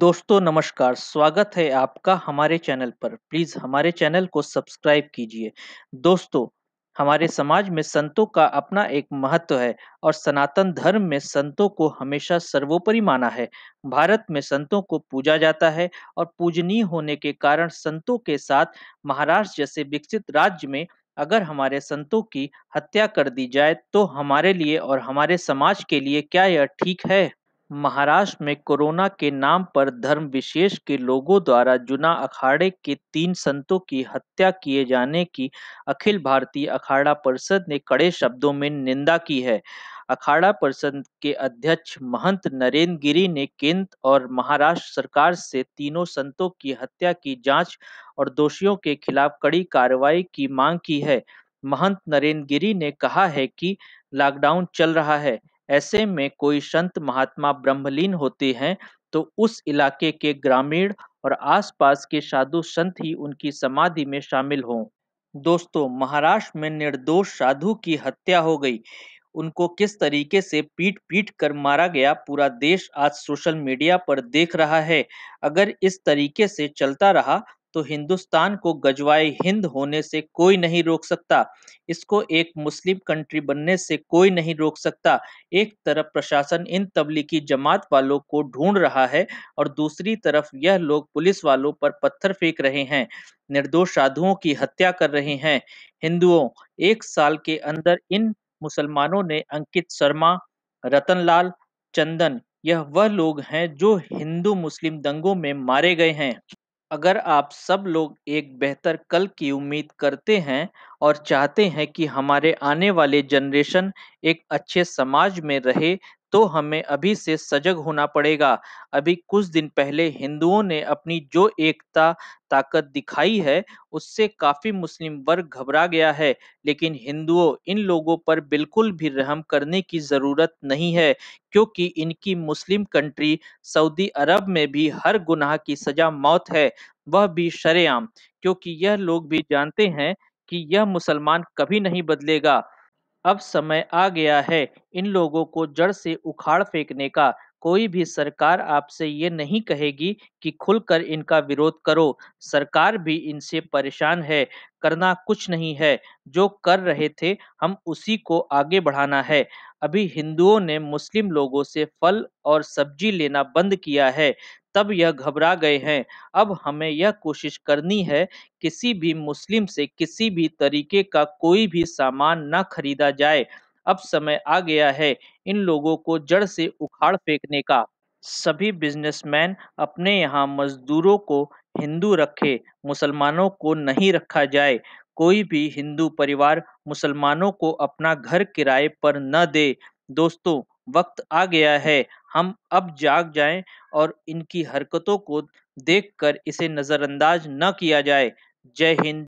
दोस्तों नमस्कार स्वागत है आपका हमारे चैनल पर प्लीज हमारे चैनल को सब्सक्राइब कीजिए दोस्तों हमारे समाज में संतों का अपना एक महत्व है और सनातन धर्म में संतों को हमेशा सर्वोपरि माना है भारत में संतों को पूजा जाता है और पूजनीय होने के कारण संतों के साथ महाराष्ट्र जैसे विकसित राज्य में अगर हमारे संतों की हत्या कर दी जाए तो हमारे लिए और हमारे समाज के लिए क्या यह ठीक है महाराष्ट्र में कोरोना के नाम पर धर्म विशेष के लोगों द्वारा जुना अखाड़े के तीन संतों की हत्या किए जाने की अखिल भारतीय अखाड़ा परिषद ने कड़े शब्दों में निंदा की है अखाड़ा परिषद के अध्यक्ष महंत नरेंद्र गिरी ने केंद्र और महाराष्ट्र सरकार से तीनों संतों की हत्या की जांच और दोषियों के खिलाफ कड़ी कार्रवाई की मांग की है महंत नरेंद्र गिरी ने कहा है कि लॉकडाउन चल रहा है ऐसे में कोई संत महात्मा ब्रह्मलीन होते हैं तो उस इलाके के ग्रामीण और आसपास के साधु संत ही उनकी समाधि में शामिल हों दोस्तों महाराष्ट्र में निर्दोष साधु की हत्या हो गई उनको किस तरीके से पीट पीट कर मारा गया पूरा देश आज सोशल मीडिया पर देख रहा है अगर इस तरीके से चलता रहा तो हिंदुस्तान को गजवाए हिंद होने से कोई नहीं रोक सकता इसको एक मुस्लिम कंट्री बनने से कोई नहीं रोक सकता एक तरफ प्रशासन इन तबलीगी जमात वालों को ढूंढ रहा है और दूसरी तरफ यह लोग पुलिस वालों पर पत्थर फेंक रहे हैं निर्दोष साधुओं की हत्या कर रहे हैं हिंदुओं एक साल के अंदर इन मुसलमानों ने अंकित शर्मा रतनलाल चंदन यह वह लोग हैं जो हिंदू मुस्लिम दंगों में मारे गए हैं अगर आप सब लोग एक बेहतर कल की उम्मीद करते हैं और चाहते हैं कि हमारे आने वाले जनरेशन एक अच्छे समाज में रहे तो हमें अभी से सजग होना पड़ेगा अभी कुछ दिन पहले हिंदुओं ने अपनी जो एकता ताकत दिखाई है उससे काफी मुस्लिम वर्ग घबरा गया है लेकिन हिंदुओं इन लोगों पर बिल्कुल भी रहम करने की जरूरत नहीं है क्योंकि इनकी मुस्लिम कंट्री सऊदी अरब में भी हर गुनाह की सजा मौत है वह भी शरेआम क्योंकि यह लोग भी जानते हैं कि यह मुसलमान कभी नहीं बदलेगा अब समय आ गया है इन लोगों को जड़ से उखाड़ फेंकने का कोई भी सरकार आपसे ये नहीं कहेगी कि खुलकर इनका विरोध करो सरकार भी इनसे परेशान है करना कुछ नहीं है जो कर रहे थे हम उसी को आगे बढ़ाना है अभी हिंदुओं ने मुस्लिम लोगों से फल और सब्जी लेना बंद किया है तब यह घबरा गए हैं अब हमें यह कोशिश करनी है किसी भी मुस्लिम से किसी भी तरीके का कोई भी सामान न खरीदा जाए अब समय आ गया है इन लोगों को जड़ से उखाड़ फेंकने का सभी बिजनेसमैन अपने यहाँ मजदूरों को हिंदू रखे मुसलमानों को नहीं रखा जाए कोई भी हिंदू परिवार मुसलमानों को अपना घर किराए पर न दे दोस्तों वक्त आ गया है हम अब जाग जाएं और इनकी हरकतों को देखकर इसे नज़रअंदाज न किया जाए जय हिंद